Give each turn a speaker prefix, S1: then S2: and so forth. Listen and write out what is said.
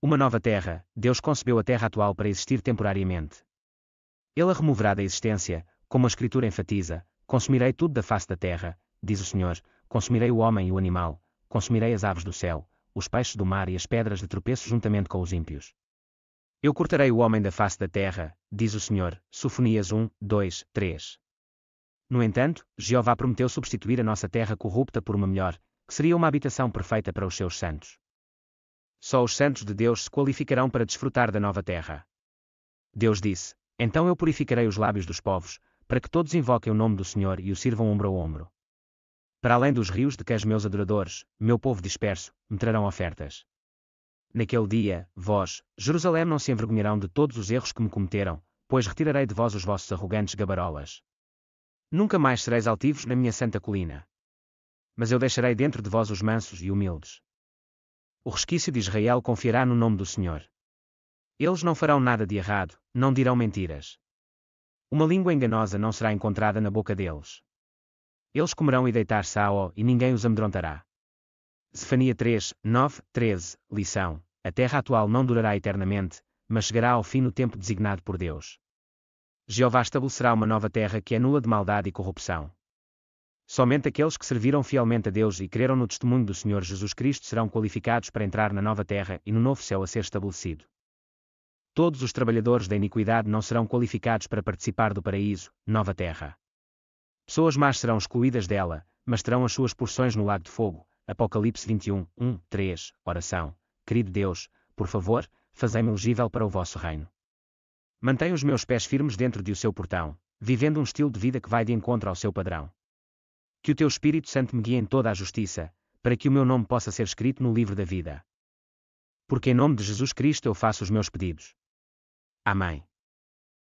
S1: Uma nova terra, Deus concebeu a terra atual para existir temporariamente. Ele a removerá da existência, como a Escritura enfatiza: Consumirei tudo da face da terra, diz o Senhor, consumirei o homem e o animal, consumirei as aves do céu, os peixes do mar e as pedras de tropeço juntamente com os ímpios. Eu cortarei o homem da face da terra, diz o Senhor, Sofonias 1, 2, 3. No entanto, Jeová prometeu substituir a nossa terra corrupta por uma melhor, que seria uma habitação perfeita para os seus santos. Só os santos de Deus se qualificarão para desfrutar da nova terra. Deus disse: Então eu purificarei os lábios dos povos, para que todos invoquem o nome do Senhor e o sirvam ombro a ombro. Para além dos rios de que os meus adoradores, meu povo disperso, me trarão ofertas. Naquele dia, vós, Jerusalém, não se envergonharão de todos os erros que me cometeram, pois retirarei de vós os vossos arrogantes gabarolas. Nunca mais sereis altivos na minha santa colina. Mas eu deixarei dentro de vós os mansos e humildes o resquício de Israel confiará no nome do Senhor. Eles não farão nada de errado, não dirão mentiras. Uma língua enganosa não será encontrada na boca deles. Eles comerão e deitar-se e ninguém os amedrontará. Zefania 3, 9, 13, lição: A terra atual não durará eternamente, mas chegará ao fim no tempo designado por Deus. Jeová estabelecerá uma nova terra que é nula de maldade e corrupção. Somente aqueles que serviram fielmente a Deus e creram no testemunho do Senhor Jesus Cristo serão qualificados para entrar na nova terra e no novo céu a ser estabelecido. Todos os trabalhadores da iniquidade não serão qualificados para participar do paraíso, nova terra. Pessoas más serão excluídas dela, mas terão as suas porções no lago de fogo. Apocalipse 21, 1, 3, oração. Querido Deus, por favor, fazei-me elegível para o vosso reino. Mantenha os meus pés firmes dentro de o seu portão, vivendo um estilo de vida que vai de encontro ao seu padrão. Que o teu Espírito Santo me guie em toda a justiça, para que o meu nome possa ser escrito no livro da vida. Porque em nome de Jesus Cristo eu faço os meus pedidos. Amém.